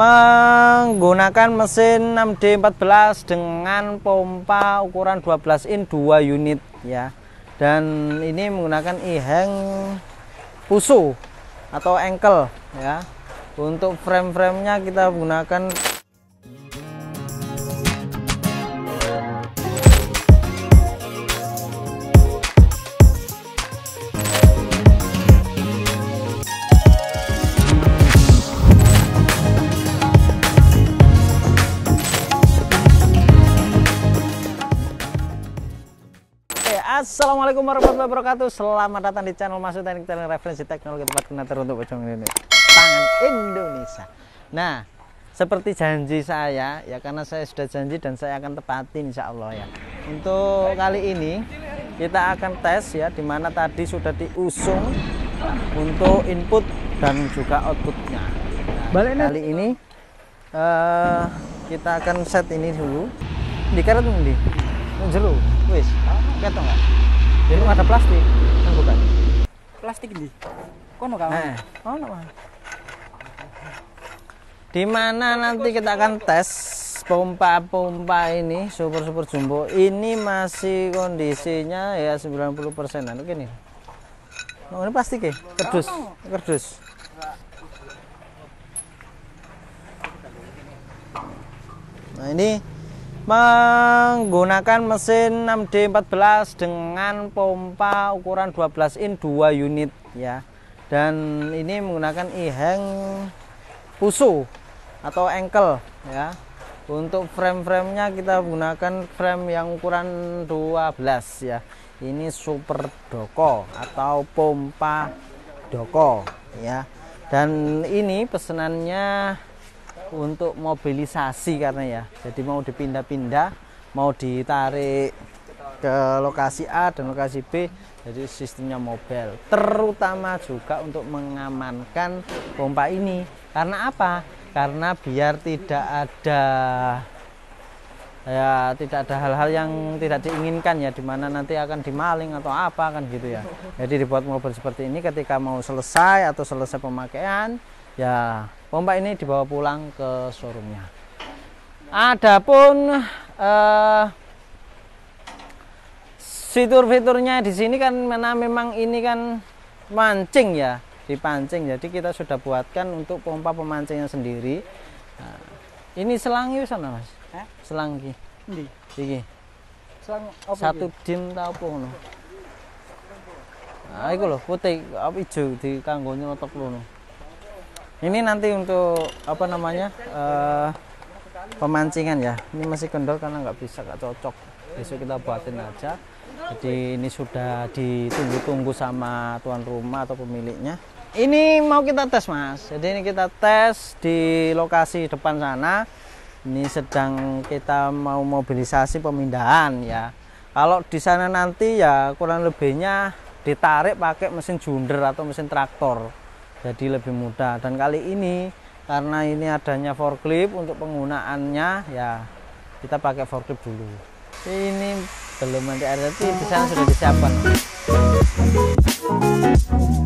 menggunakan mesin 6D14 dengan pompa ukuran 12 in 2 unit ya dan ini menggunakan iheng pusu atau engkel ya untuk frame-framenya kita gunakan Assalamualaikum warahmatullahi wabarakatuh Selamat datang di channel Masuk Teknik Teknik Referensi Teknologi Tempat Kena Teruntuk Pocong ini Tangan Indonesia Nah seperti janji saya ya karena saya sudah janji dan saya akan tepatin, insya Allah ya untuk kali ini kita akan tes ya di mana tadi sudah diusung untuk input dan juga outputnya nah, kali ini uh, kita akan set ini dulu di karet di jero wis ketok nggak jadi ada plastik kan bukan plastik di kono kawan Oh, eh. kono oh, di mana nanti kita akan tes pompa-pompa ini super-super jumbo ini masih kondisinya ya 90 persenan oke nih oh, ini plastik ya kerdus kerdus nah ini menggunakan mesin 6D14 dengan pompa ukuran 12 in 2 unit ya dan ini menggunakan iheng pusu atau engkel ya untuk frame-framenya kita gunakan frame yang ukuran 12 ya ini super doko atau pompa doko ya dan ini pesenannya untuk mobilisasi karena ya jadi mau dipindah-pindah mau ditarik ke lokasi A dan lokasi B jadi sistemnya mobile terutama juga untuk mengamankan pompa ini karena apa karena biar tidak ada ya tidak ada hal-hal yang tidak diinginkan ya dimana nanti akan dimaling atau apa kan gitu ya jadi dibuat mobil seperti ini ketika mau selesai atau selesai pemakaian ya pompa ini dibawa pulang ke showroomnya adapun eh, fitur-fiturnya di sini kan mana memang ini kan mancing ya dipancing jadi kita sudah buatkan untuk pompa pemancingnya sendiri nah, ini selangi sana mas eh? selang di ini. selang satu dim tau pun. nah itu loh putih apa ijo di kanggo nyotok Nah ini nanti untuk apa namanya uh, pemancingan ya ini masih kendor karena nggak bisa nggak cocok besok kita buatin aja jadi ini sudah ditunggu-tunggu sama tuan rumah atau pemiliknya ini mau kita tes mas jadi ini kita tes di lokasi depan sana ini sedang kita mau mobilisasi pemindahan ya kalau di sana nanti ya kurang lebihnya ditarik pakai mesin junder atau mesin traktor jadi lebih mudah dan kali ini karena ini adanya forklift untuk penggunaannya ya kita pakai forklift dulu ini belum nanti ada di sana sudah disiapkan